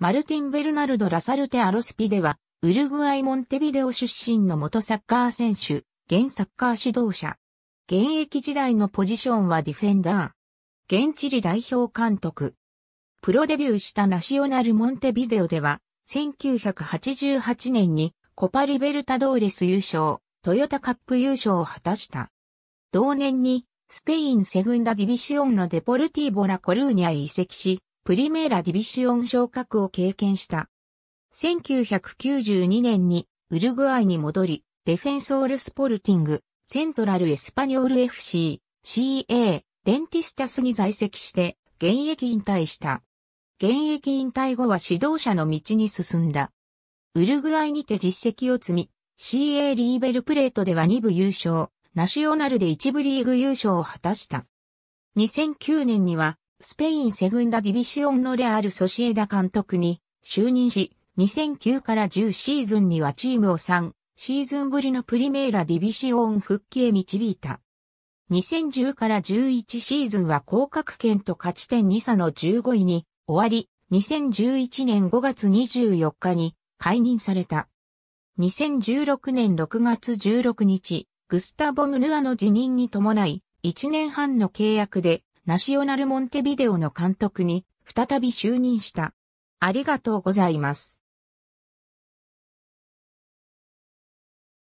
マルティン・ベルナルド・ラサルテ・アロスピでは、ウルグアイ・モンテビデオ出身の元サッカー選手、現サッカー指導者。現役時代のポジションはディフェンダー。現地理代表監督。プロデビューしたナショナル・モンテビデオでは、1988年にコパリベルタドーレス優勝、トヨタカップ優勝を果たした。同年にスペインセグンダディビシオンのデポルティーボラコルーニャへ移籍し、プリメーラディビシオン昇格を経験した。1992年にウルグアイに戻り、デフェンソールスポルティング、セントラルエスパニョール FC、CA、レンティスタスに在籍して現役引退した。現役引退後は指導者の道に進んだ。ウルグアイにて実績を積み、CA リーベルプレートでは2部優勝、ナショナルで1部リーグ優勝を果たした。2009年にはスペインセグンダディビシオンのレアル・ソシエダ監督に就任し、2009から10シーズンにはチームを3シーズンぶりのプリメイラ・ディビシオン復帰へ導いた。2010から11シーズンは降格圏と勝ち点2差の15位に終わり、2011年5月24日に解任された。2016年6月16日、グスタボ・ムヌアの辞任に伴い、1年半の契約でナショナルモンテビデオの監督に再び就任した。ありがとうございます。